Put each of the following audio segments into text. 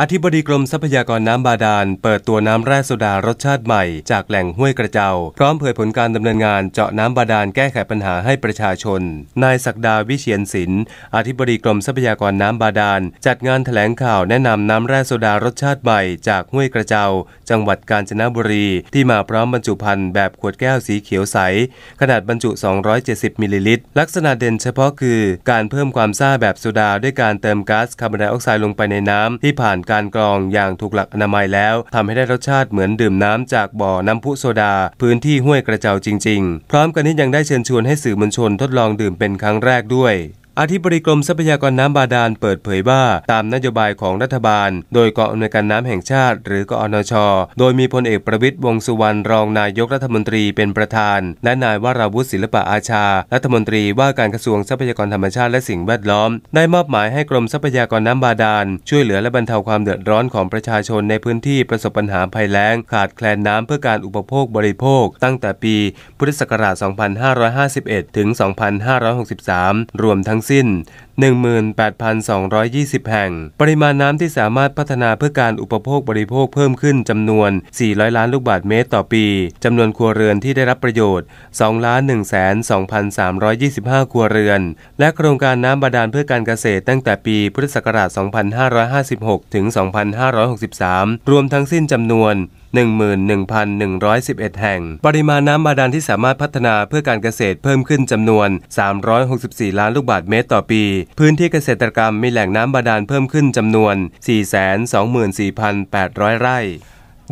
อธิบดีกรมทรัพยากรน้ำบาดาลเปิดตัวน้ำแร่โซดารสชาติใหม่จากแหล่งห้วยกระเจาพร้อมเผยผลการดำเนินงานเจาะน้ำบาดาลแก้ไขปัญหาให้ประชาชน นายศักดาวิเชียนศิลป์ อธิบดีกรมทรัพยากรน้ำบาดาลจัดงานถแถลงข่าวแนะนำน้ำแร่โซดารสชาติใหม่ จากห้วยกระเจาจังหวัดกาญจนบุรีที่มาพร้อมบรรจุภัณฑ์แบบขวดแก้วสีเขียวใส ขนาดบรรจุ 270มิลลิลิตรลักษณะเด่นเฉพาะคือ การเพิ่มความซ่าแบบโซดาด้วยการเติมก๊าซคาร์บอนไดออกไซด์ลงไปในน้ำที่ผ่านการกรองอย่างถูกหลักอนามัยแล้วทำให้ได้รสชาติเหมือนดื่มน้ำจากบ่อน้ำพุโซดา พื้นที่ห้วยกระเจ้าจริงๆ พร้อมกันนี้ยังได้เชิญชวนให้สื่อมวลชนทดลองดื่มเป็นครั้งแรกด้วยอธิบดีกรมทรัพยากรน้ำบาดาลเปิดเผยว่า ตามนโยบายของรัฐบาล โดยกองอำนวยการน้ำแห่งชาติ หรือกอนช โดยมีพลเอกประวิตยวงสุวรรณรองนายกรัฐมนตรีเป็นประธาน และนายวราวุฒิศิลปะอาชา รัฐมนตรีว่าการกระทรวงทรัพยากรธรรมชาติและสิ่งแวดล้อม ได้มอบหมายให้กรมทรัพยากรน้ำบาดาลช่วยเหลือและบรรเทาความเดือดร้อนของประชาชน ในพื้นที่ประสบปัญหาภัยแล้ง ขาดแคลนน้ำเพื่อการอุปโภคบริโภคตั้งแต่ปีพุทธศักราช 2551 ถึง 2563 รวมทั้งสิ้น18,220 แห่ง ปริมาณน้ำที่สามารถพัฒนาเพื่อการอุปโภคบริโภคเพิ่มขึ้นจำนวน 400 ล้านลูกบาทเมตรต่อปี จำนวนครัวเรือนที่ได้รับประโยชน์2ล้าน1 2 325 ครัวเรือน และโครงการน้ำบาดาลเพื่อการเกษตรตั้งแต่ปีพุทธศักราช2556ถึง2563 รวมทั้งสิ้นจำนวน11,111 แห่ง ปริมาณน้ำบาดาลที่สามารถพัฒนาเพื่อการเกษตรเพิ่มขึ้นจำนวน 364 ล้านลูกบาศก์เมตรต่อปี พื้นที่เกษตรกรรมมีแหล่งน้ำบาดาลเพิ่มขึ้นจำนวน 424,800 ไร่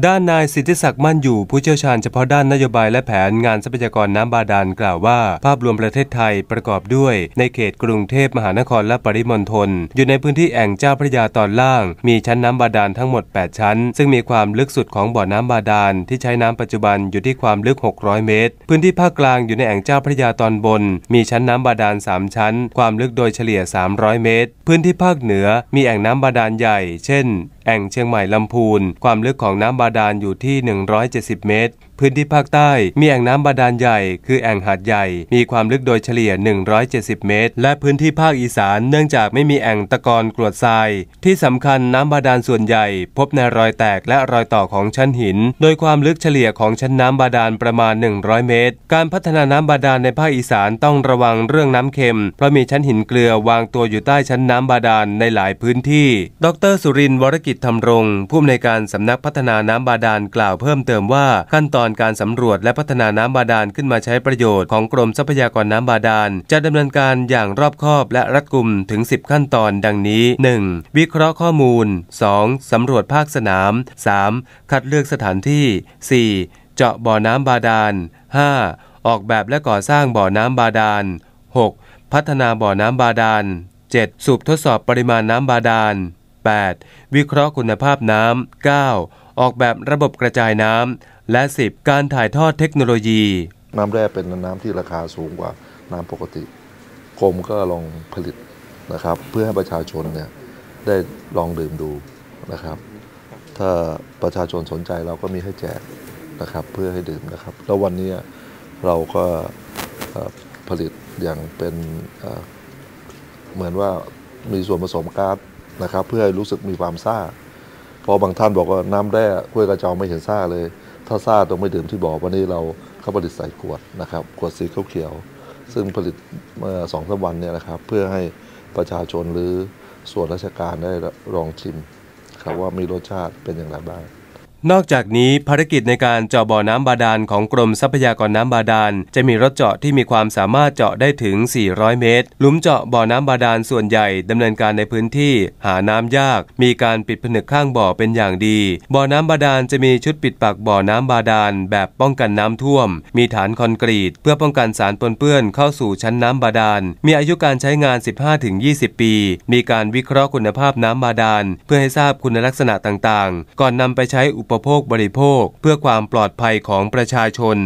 ด้านนายสิทธิศักดิ์มั่นอยู่ผู้เชี่ยวชาญเฉพาะด้านนโยบายและแผนงานทรัพยากรน้ำบาดาลกล่าวว่า ภาพรวมประเทศไทยประกอบด้วย ในเขตกรุงเทพมหานครและปริมณฑลอยู่ในพื้นที่แอ่งเจ้าพระยาตอนล่าง มีชั้นน้ำบาดาลทั้งหมด 8 ชั้น ซึ่งมีความลึกสุดของบ่อน้ำบาดาลที่ใช้น้ำปัจจุบันอยู่ที่ความลึก 600 เมตร พื้นที่ภาคกลางอยู่ในแอ่งเจ้าพระยาตอนบน มีชั้นน้ำบาดาล 3 ชั้นความลึกโดยเฉลี่ย 300 เมตร พื้นที่ภาคเหนือมีแอ่งน้ำบาดาลใหญ่ เช่นแอ่งเชียงใหม่ลำพูน ความลึกของน้ำบาดาลอยู่ที่ 170 เมตรพื้นที่ภาคใต้มีแอ่งน้ำบาดาลใหญ่คือแอ่งหาดใหญ่ มีความลึกโดยเฉลี่ย 170 เมตร และพื้นที่ภาคอีสาน เนื่องจากไม่มีแอ่งตะกอนกรวดทรายที่สำคัญน้ำบาดาลส่วนใหญ่ พบในรอยแตกและรอยต่อของชั้นหินโดยความลึกเฉลี่ยของชั้นน้ำบาดาลประมาณ 100 เมตร การพัฒนาน้ำบาดาลในภาคอีสานต้องระวังเรื่องน้ำเค็ม เพราะมีชั้นหินเกลือวางตัวอยู่ใต้ชั้นน้ำบาดาลในหลายพื้นที่ ดรสุรินทร์วรกิจธรรงผู้อำนวยการสำนักพัฒนาน้ำบาดาลกล่าวเพิ่มเติมว่าขั้นตอนอนการสำรวจและพัฒนาน้ำบาดาลขึ้นมาใช้ประโยชน์ของกรมทรัพยากรน้ำบาดาลจะดำเนินการอย่างรอบคอบและรัดกุมถึง 10 ขั้นตอนดังนี้ 1. วิเคราะห์ข้อมูล 2. สำรวจภาคสนาม 3. คัดเลือกสถานที่ 4. เจาะบ่อน้ำบาดาล 5. ออกแบบและก่อสร้างบ่อน้ำบาดาล 6. พัฒนาบ่อน้ำบาดาล 7. สูบทดสอบปริมาณน้ำบาดาล 8. วิเคราะห์คุณภาพน้ำ 9. ออกแบบระบบกระจายน้ำและ 10 การถ่ายทอดเทคโนโลยี น้ำแร่เป็นน้ำที่ราคาสูงกว่าน้ำปกติกรมก็ลองผลิตนะครับ เพื่อให้ประชาชนเนี่ยได้ลองดื่มดูนะครับ ถ้าประชาชนสนใจเราก็มีให้แจกนะครับ เพื่อให้ดื่มนะครับแล้ววันนี้เราก็ผลิตอย่างเป็นเหมือนว่ามีส่วนผสมก๊าซนะครับ เพื่อให้รู้สึกมีความซ่าพอบางท่านบอกว่าน้ำแร่ข้วยกระจอไม่เห็นซ่าเลยถ้าซาต้องไม่ดื่มที่บอกวันนี้เราเขาผลิตใส่ขวดนะครับขวดสีเขียว ซึ่งผลิตเมื่อสองสามวันเนี่ยนะครับ เพื่อให้ประชาชนหรือส่วนราชการได้ลองชิมครับว่ามีรสชาติเป็นอย่างไรบ้างนอกจากนี้ภารกิจในการเจาะบ่อน้ำบาดาล ของกรมทรัพยากรน้ำบาดาลจะมีรถเจาะที่มีความสามารถเจาะได้ถึง 400 เมตรหลุมเจาะบ่อน้ำบาดาลส่วนใหญ่ดำเนินการในพื้นที่หาน้ำยาก มีการปิดผนึกข้างบ่อเป็นอย่างดี บ่อน้ำบาดาลจะมีชุดปิดปากบ่อน้ำบาดาลแบบป้องกันน้ำท่วม มีฐานคอนกรีต เพื่อป้องกันสารปนเปื้อนเข้าสู่ชั้นน้ำบาดาลมีอายุการใช้งาน 15-20 ปี มีการวิเคราะห์คุณภาพน้ำบาดาลเพื่อให้ทราบคุณลักษณะต่าง ๆ ก่อนนำไปใช้อุปปโภคบริโภคเพื่อความปลอดภัยของประชาชน